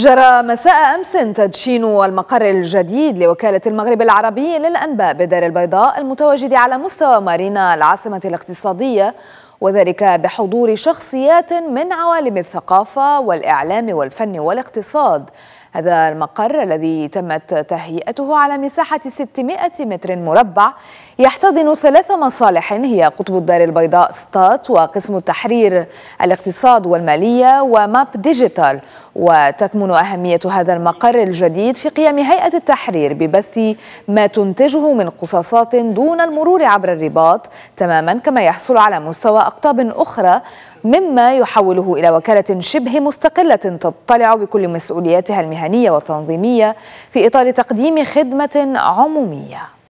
جرى مساء أمس تدشين المقر الجديد لوكالة المغرب العربي للأنباء بدار البيضاء المتواجد على مستوى مارينا العاصمة الاقتصادية وذلك بحضور شخصيات من عوالم الثقافة والإعلام والفن والاقتصاد هذا المقر الذي تمت تهيئته على مساحة 600 متر مربع يحتضن ثلاث مصالح هي قطب الدار البيضاء ستات وقسم التحرير الاقتصاد والمالية وماب ديجيتال وتكمن أهمية هذا المقر الجديد في قيام هيئة التحرير ببث ما تنتجه من قصاصات دون المرور عبر الرباط تماما كما يحصل على مستوى أقطاب أخرى مما يحوله إلى وكالة شبه مستقلة تطلع بكل مسؤولياتها المهنية مهنية والتنظيمية في إطار تقديم خدمة عمومية